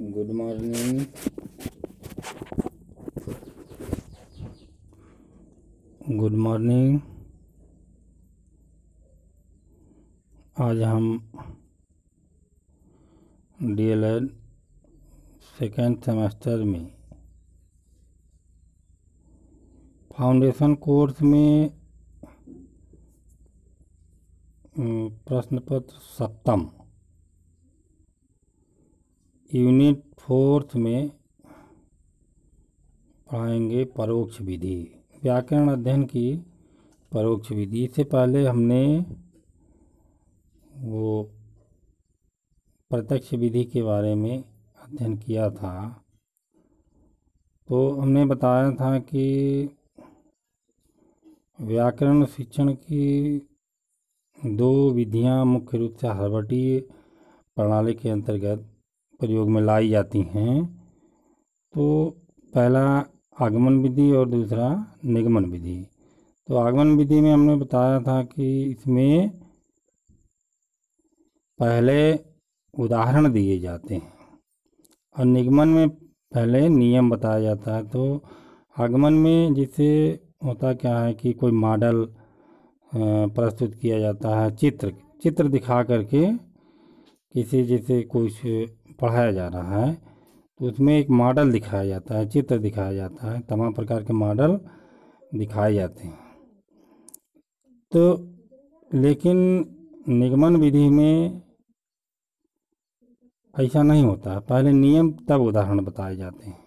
good morning good morning आज हम D El Ed second semester में फाउंडेशन कोर्स में हम्म, प्रश्न पत्र सप्तम यूनिट फोर्थ में पढ़ाएंगे परोक्ष विधि व्याकरण अध्ययन की परोक्ष विधि इससे पहले हमने वो प्रत्यक्ष विधि के बारे में अध्ययन किया था तो हमने बताया था कि व्याकरण शिक्षण की दो विधियां मुख्य रूप से हरबटी प्रणाली के अंतर्गत प्रयोग में लाई जाती हैं तो पहला आगमन विधि और दूसरा निगमन विधि तो आगमन विधि में हमने बताया था कि इसमें पहले उदाहरण दिए जाते हैं और निगमन में पहले नियम बताया जाता है तो आगमन में जिसे होता क्या है कि कोई मॉडल प्रस्तुत किया जाता है चित्र चित्र दिखा करके किसी जैसे कुछ पढ़ाया जा रहा है तो उसमें एक मॉडल दिखाया जाता है चित्र दिखाया जाता है तमाम प्रकार के मॉडल दिखाए जाते हैं तो लेकिन निगमन विधि में ऐसा नहीं होता है पहले नियम तब उदाहरण बताए जाते हैं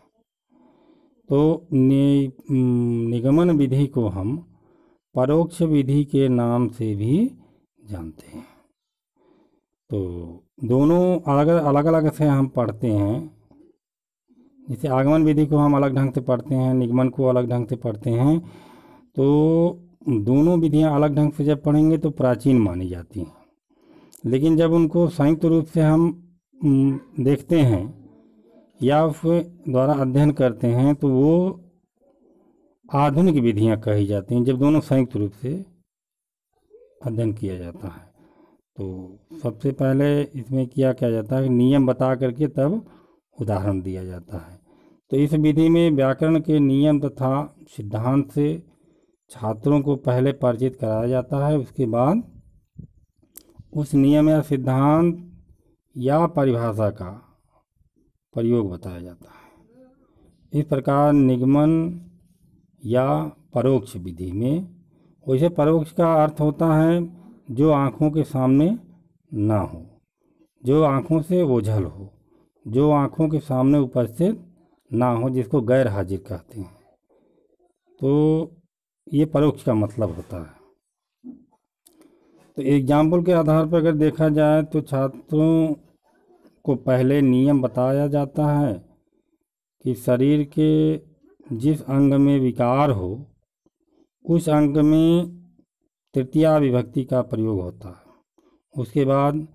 तो नि, निगमन विधि को हम परोक्ष विधि के नाम से भी जानते हैं तो दोनों अलग अलग अलग से हम पढ़ते हैं जैसे आगमन विधि को हम अलग ढंग से पढ़ते हैं निगमन को अलग ढंग से पढ़ते हैं तो दोनों विधियां अलग ढंग से जब पढ़ेंगे तो प्राचीन मानी जाती हैं लेकिन जब उनको संयुक्त रूप से हम देखते हैं या उस द्वारा अध्ययन करते हैं तो वो आधुनिक विधियां कही जाती हैं जब दोनों संयुक्त रूप से अध्ययन किया जाता है तो सबसे पहले इसमें किया क्या जाता है नियम बता करके तब उदाहरण दिया जाता है तो इस विधि में व्याकरण के नियम तथा सिद्धांत से छात्रों को पहले परिचित कराया जाता है उसके बाद उस नियम या सिद्धांत या परिभाषा का प्रयोग बताया जाता है इस प्रकार निगमन या परोक्ष विधि में वैसे परोक्ष का अर्थ होता है जो आँखों के सामने ना हो जो आँखों से ओझल हो जो आँखों के सामने उपस्थित ना हो जिसको गैर हाजिर कहते हैं तो ये परोक्ष का मतलब होता है तो एग्जाम्पल के आधार पर अगर देखा जाए तो छात्रों को पहले नियम बताया जाता है कि शरीर के जिस अंग में विकार हो उस अंग में तृतीया विभक्ति का प्रयोग होता है उसके बाद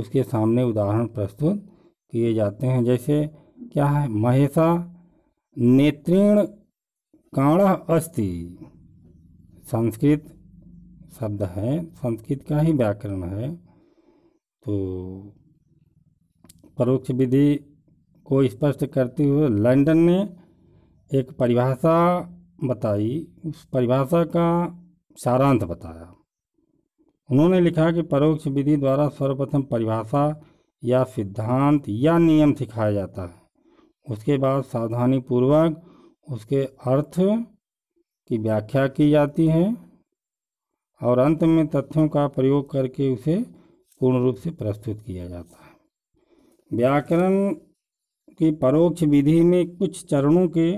उसके सामने उदाहरण प्रस्तुत किए जाते हैं जैसे क्या है महेशा नेत्रीण काण अस्ति संस्कृत शब्द है संस्कृत का ही व्याकरण है तो परोक्ष विधि को स्पष्ट करते हुए लंदन ने एक परिभाषा बताई उस परिभाषा का सारांश बताया उन्होंने लिखा कि परोक्ष विधि द्वारा सर्वप्रथम परिभाषा या सिद्धांत या नियम सिखाया जाता है उसके बाद सावधानी पूर्वक उसके अर्थ की व्याख्या की जाती है और अंत में तथ्यों का प्रयोग करके उसे पूर्ण रूप से प्रस्तुत किया जाता है व्याकरण की परोक्ष विधि में कुछ चरणों के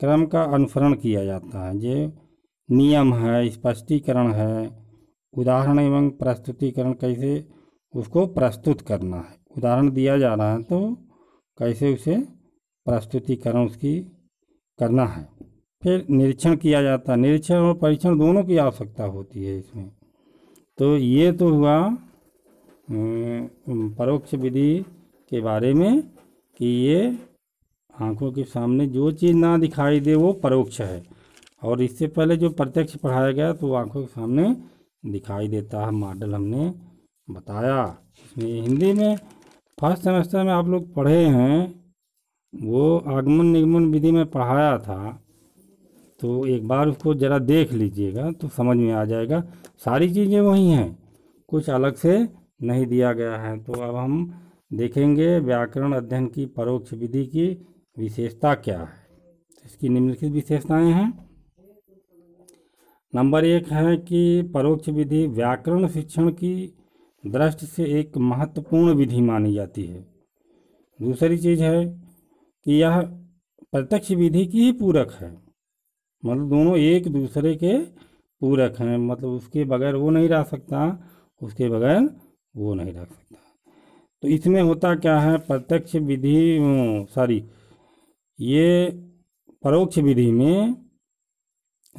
क्रम का अनुसरण किया जाता है जो नियम है स्पष्टीकरण है उदाहरण एवं प्रस्तुतिकरण कैसे उसको प्रस्तुत करना है उदाहरण दिया जा रहा है तो कैसे उसे प्रस्तुतिकरण उसकी करना है फिर निरीक्षण किया जाता है निरीक्षण और परीक्षण दोनों की आवश्यकता होती है इसमें तो ये तो हुआ परोक्ष विधि के बारे में कि ये आंखों के सामने जो चीज़ ना दिखाई दे वो परोक्ष है और इससे पहले जो प्रत्यक्ष पढ़ाया गया तो आंखों के सामने दिखाई देता है मॉडल हमने बताया इसमें हिंदी में फर्स्ट सेमेस्टर में आप लोग पढ़े हैं वो आगमन निगमन विधि में पढ़ाया था तो एक बार उसको ज़रा देख लीजिएगा तो समझ में आ जाएगा सारी चीज़ें वही हैं कुछ अलग से नहीं दिया गया है तो अब हम देखेंगे व्याकरण अध्ययन की परोक्ष विधि की विशेषता क्या है इसकी निम्नलिखित विशेषताएं हैं नंबर एक है कि परोक्ष विधि व्याकरण शिक्षण की दृष्टि से एक महत्वपूर्ण विधि मानी जाती है दूसरी चीज़ है कि यह प्रत्यक्ष विधि की ही पूरक है मतलब दोनों एक दूसरे के पूरक हैं मतलब उसके बगैर वो नहीं रह सकता उसके बगैर वो नहीं रह सकता तो इसमें होता क्या है प्रत्यक्ष विधि सॉरी ये परोक्ष विधि में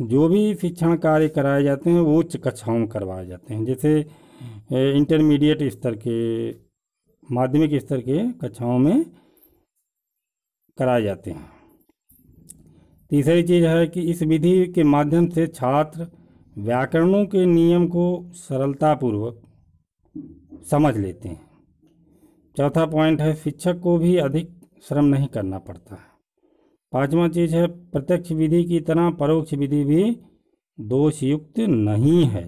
जो भी शिक्षण कार्य कराए जाते हैं वो उच्च कक्षाओं में करवाए जाते हैं जैसे इंटरमीडिएट स्तर के माध्यमिक स्तर के कक्षाओं में कराए जाते हैं तीसरी चीज़ है कि इस विधि के माध्यम से छात्र व्याकरणों के नियम को सरलतापूर्वक समझ लेते हैं चौथा पॉइंट है शिक्षक को भी अधिक श्रम नहीं करना पड़ता है पांचवा चीज है प्रत्यक्ष विधि की तरह परोक्ष विधि भी दोषयुक्त नहीं है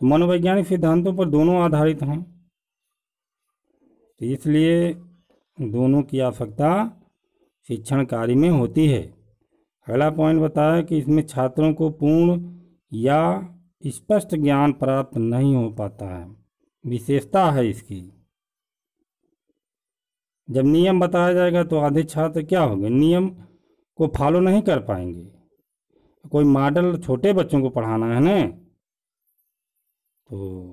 तो मनोवैज्ञानिक सिद्धांतों पर दोनों आधारित हैं तो इसलिए दोनों की आवश्यकता शिक्षण कार्य में होती है अगला पॉइंट बताया कि इसमें छात्रों को पूर्ण या स्पष्ट ज्ञान प्राप्त नहीं हो पाता है विशेषता है इसकी जब नियम बताया जाएगा तो आधे छात्र क्या होंगे नियम को फॉलो नहीं कर पाएंगे कोई मॉडल छोटे बच्चों को पढ़ाना है ना तो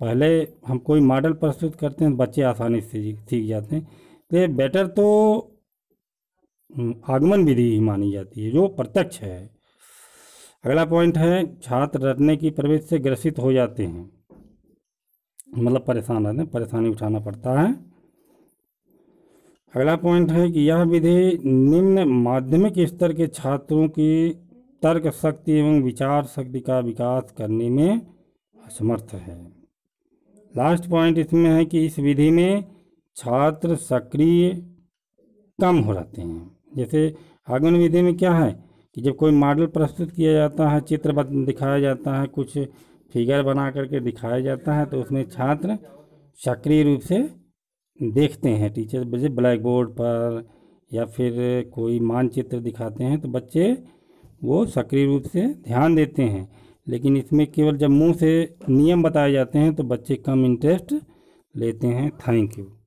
पहले हम कोई मॉडल प्रस्तुत करते हैं बच्चे आसानी से सीख जाते हैं तो बेटर तो हम्म, आगमन विधि ही मानी जाती है जो प्रत्यक्ष है अगला पॉइंट है छात्र रटने की प्रवृत्ति से ग्रसित हो जाते हैं मतलब परेशान रहते हैं परेशानी उठाना पड़ता है अगला पॉइंट है कि यह विधि निम्न माध्यमिक स्तर के छात्रों की तर्क शक्ति एवं विचार शक्ति का विकास करने में असमर्थ है लास्ट पॉइंट इसमें है कि इस विधि में छात्र सक्रिय कम हो जाते हैं जैसे आगमन विधि में क्या है कि जब कोई मॉडल प्रस्तुत किया जाता है चित्र दिखाया जाता है कुछ फिगर बना करके दिखाया जाता है तो उसमें छात्र सक्रिय रूप से देखते हैं टीचर जैसे ब्लैक बोर्ड पर या फिर कोई मानचित्र दिखाते हैं तो बच्चे वो सक्रिय रूप से ध्यान देते हैं लेकिन इसमें केवल जब मुंह से नियम बताए जाते हैं तो बच्चे कम इंटरेस्ट लेते हैं थैंक यू